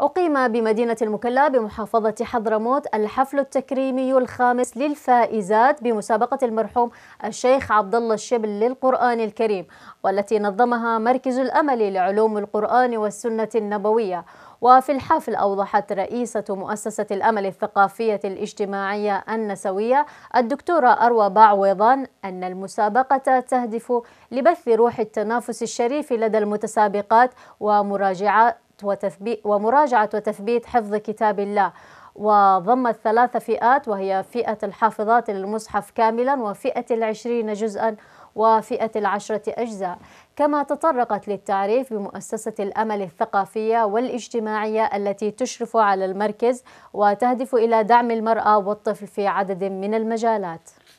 أقيم بمدينة المكلا بمحافظة حضرموت الحفل التكريمي الخامس للفائزات بمسابقة المرحوم الشيخ عبد الله الشبل للقرآن الكريم والتي نظمها مركز الأمل لعلوم القرآن والسنة النبوية وفي الحفل أوضحت رئيسة مؤسسة الأمل الثقافية الاجتماعية النسوية الدكتورة أروى باعوضان أن المسابقة تهدف لبث روح التنافس الشريف لدى المتسابقات ومراجعات وتثبيت ومراجعة وتثبيت حفظ كتاب الله وضمت ثلاث فئات وهي فئة الحافظات للمصحف كاملا وفئة العشرين جزءا وفئة العشرة أجزاء كما تطرقت للتعريف بمؤسسة الأمل الثقافية والاجتماعية التي تشرف على المركز وتهدف إلى دعم المرأة والطفل في عدد من المجالات